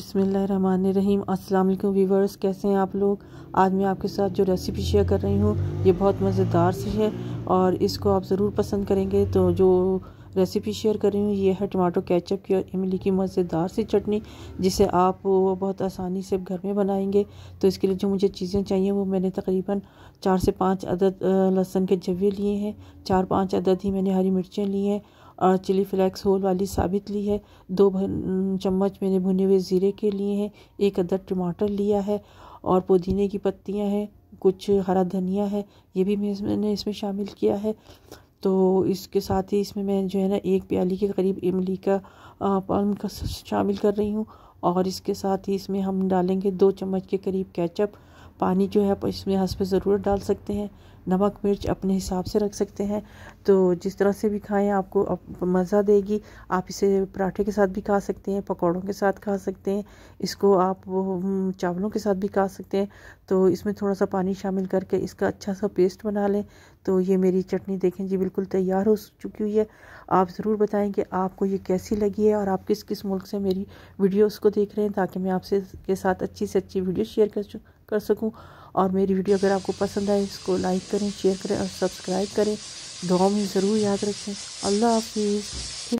बसमीम अस्सलाम वीवर्स कैसे हैं आप लोग आज मैं आपके साथ जो रेसिपी शेयर कर रही हूँ ये बहुत मज़ेदार सी है और इसको आप ज़रूर पसंद करेंगे तो जो रेसिपी शेयर कर रही हूँ ये है टमाटो केचप की और इमली की मज़ेदार सी चटनी जिसे आप बहुत आसानी से घर में बनाएंगे तो इसके लिए जो मुझे चीज़ें चाहिए वो मैंने तकरीबन चार से पाँच अदद लहसुन के जवे लिए हैं चार पाँच अदद ही मैंने हरी मिर्चें ली हैं चिली फ्लेक्स होल वाली साबित ली है दो चम्मच मैंने भुने हुए ज़ीरे के लिए हैं एक अदर टमाटर लिया है और पुदीने की पत्तियां हैं कुछ हरा धनिया है ये भी मैंने इसमें शामिल किया है तो इसके साथ ही इसमें मैं जो है ना एक प्याली के करीब इमली का पान का शामिल कर रही हूँ और इसके साथ ही इसमें हम डालेंगे दो चम्मच के करीब कैचअप पानी जो है इसमें हंस पे ज़रूर डाल सकते हैं नमक मिर्च अपने हिसाब से रख सकते हैं तो जिस तरह से भी खाएं आपको अप, मज़ा देगी आप इसे पराठे के साथ भी खा सकते हैं पकौड़ों के साथ खा सकते हैं इसको आप चावलों के साथ भी खा सकते हैं तो इसमें थोड़ा सा पानी शामिल करके इसका अच्छा सा पेस्ट बना लें तो ये मेरी चटनी देखें जी बिल्कुल तैयार हो चुकी हुई है आप ज़रूर बताएँ कि आपको ये कैसी लगी है और आप किस किस मुल्क से मेरी वीडियोज़ को देख रहे हैं ताकि मैं आपसे के साथ अच्छी से अच्छी वीडियो शेयर कर कर सकूँ और मेरी वीडियो अगर आपको पसंद आए इसको लाइक करें शेयर करें और सब्सक्राइब करें दुआ में ज़रूर याद रखें अल्लाह हाफिज़